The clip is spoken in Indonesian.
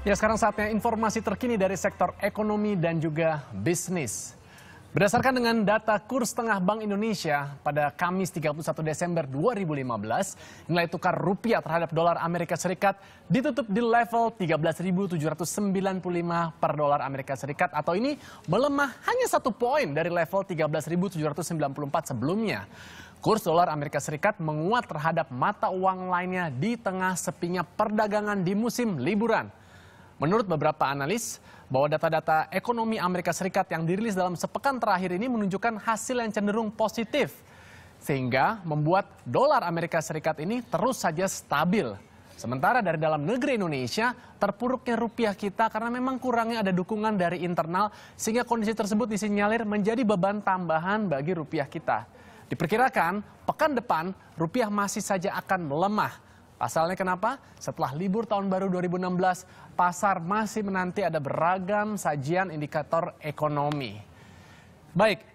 Ya sekarang saatnya informasi terkini dari sektor ekonomi dan juga bisnis. Berdasarkan dengan data kurs tengah Bank Indonesia pada Kamis 31 Desember 2015, nilai tukar rupiah terhadap dolar Amerika Serikat ditutup di level 13.795 per dolar Amerika Serikat atau ini melemah hanya satu poin dari level 13.794 sebelumnya. Kurs dolar Amerika Serikat menguat terhadap mata uang lainnya di tengah sepinya perdagangan di musim liburan. Menurut beberapa analis, bahwa data-data ekonomi Amerika Serikat yang dirilis dalam sepekan terakhir ini menunjukkan hasil yang cenderung positif. Sehingga membuat dolar Amerika Serikat ini terus saja stabil. Sementara dari dalam negeri Indonesia, terpuruknya rupiah kita karena memang kurangnya ada dukungan dari internal sehingga kondisi tersebut disinyalir menjadi beban tambahan bagi rupiah kita. Diperkirakan pekan depan rupiah masih saja akan melemah Pasalnya kenapa? Setelah libur tahun baru 2016, pasar masih menanti ada beragam sajian indikator ekonomi. Baik.